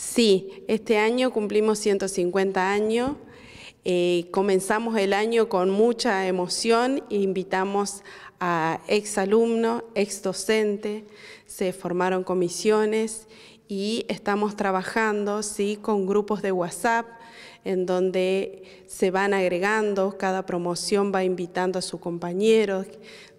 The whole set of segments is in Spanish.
Sí, este año cumplimos 150 años. Eh, comenzamos el año con mucha emoción, invitamos a ex alumnos, ex docentes, se formaron comisiones y estamos trabajando ¿sí? con grupos de WhatsApp en donde se van agregando, cada promoción va invitando a sus compañeros,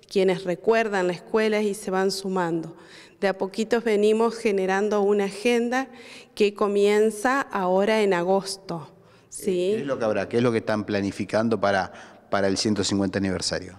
quienes recuerdan la escuela y se van sumando. De a poquitos venimos generando una agenda que comienza ahora en agosto. ¿sí? ¿Qué es lo que habrá? ¿Qué es lo que están planificando para, para el 150 aniversario?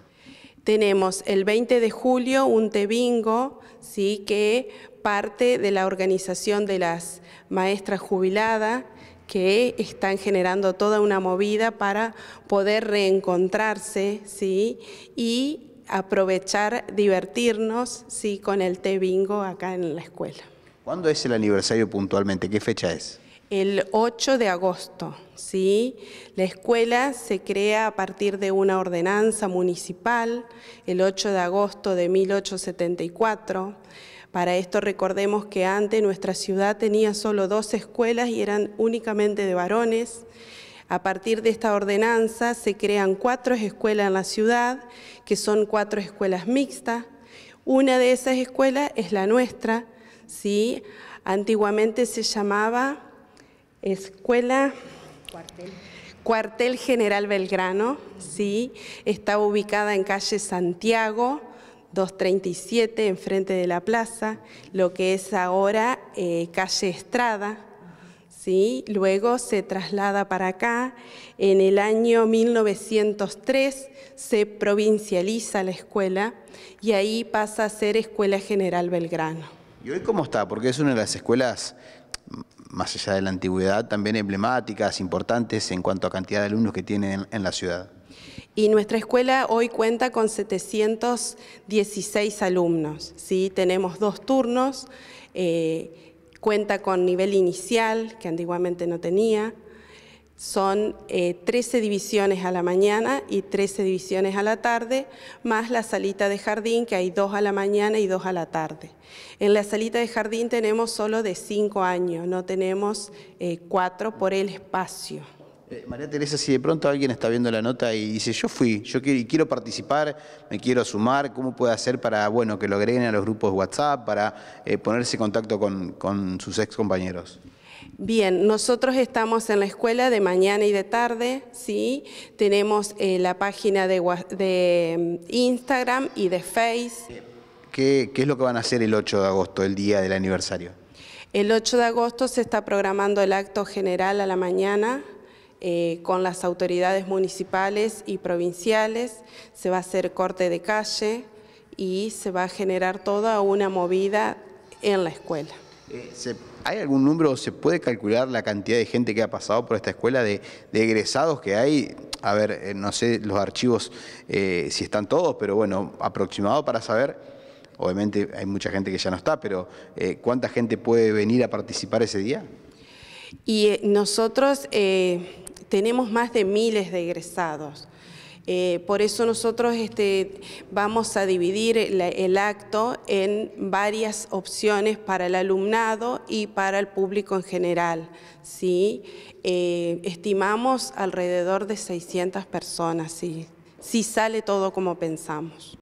Tenemos el 20 de julio un tebingo, ¿sí? que parte de la organización de las maestras jubiladas, que están generando toda una movida para poder reencontrarse, ¿sí? Y aprovechar, divertirnos, sí, con el té bingo acá en la escuela. ¿Cuándo es el aniversario puntualmente? ¿Qué fecha es? El 8 de agosto, ¿sí? La escuela se crea a partir de una ordenanza municipal, el 8 de agosto de 1874. Para esto recordemos que antes nuestra ciudad tenía solo dos escuelas y eran únicamente de varones. A partir de esta ordenanza se crean cuatro escuelas en la ciudad, que son cuatro escuelas mixtas. Una de esas escuelas es la nuestra, ¿sí? antiguamente se llamaba Escuela Cuartel. General Belgrano, ¿sí? está ubicada en calle Santiago, 237, enfrente de la plaza, lo que es ahora eh, calle Estrada. ¿sí? Luego se traslada para acá. En el año 1903 se provincializa la escuela y ahí pasa a ser Escuela General Belgrano. ¿Y hoy cómo está? Porque es una de las escuelas más allá de la antigüedad, también emblemáticas, importantes en cuanto a cantidad de alumnos que tiene en la ciudad. Y nuestra escuela hoy cuenta con 716 alumnos, ¿sí? tenemos dos turnos, eh, Cuenta con nivel inicial, que antiguamente no tenía. Son 13 eh, divisiones a la mañana y 13 divisiones a la tarde, más la salita de jardín, que hay dos a la mañana y dos a la tarde. En la salita de jardín tenemos solo de 5 años, no tenemos eh, cuatro por el espacio. Eh, María Teresa, si de pronto alguien está viendo la nota y dice, yo fui, yo quiero, quiero participar, me quiero sumar, ¿cómo puede hacer para bueno, que lo agreguen a los grupos de WhatsApp, para eh, ponerse en contacto con, sus ex compañeros? Bien, nosotros estamos en la escuela de mañana y de tarde, ¿sí? Tenemos eh, la página de, de, mm, Instagram y de Face. ¿Qué, ¿Qué es lo que van a hacer el 8 de agosto, el día del aniversario? El 8 de agosto se está programando el acto general a la mañana. Eh, con las autoridades municipales y provinciales, se va a hacer corte de calle y se va a generar toda una movida en la escuela. Eh, ¿Hay algún número, se puede calcular la cantidad de gente que ha pasado por esta escuela, de, egresados que hay? A ver, eh, no sé los archivos si están todos, pero bueno, aproximado para saber, obviamente hay mucha gente que ya no está, pero ¿cuánta gente puede venir a participar ese día? Y nosotros tenemos más de miles de egresados. Eh, por eso nosotros este, vamos a dividir el, acto en varias opciones para el alumnado y para el público en general. ¿sí? Eh, estimamos alrededor de 600 personas, si sale todo como pensamos.